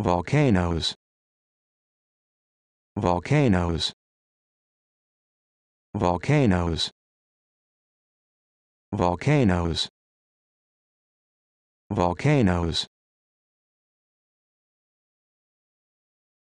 volcanoes volcanoes volcanoes volcanoes volcanoes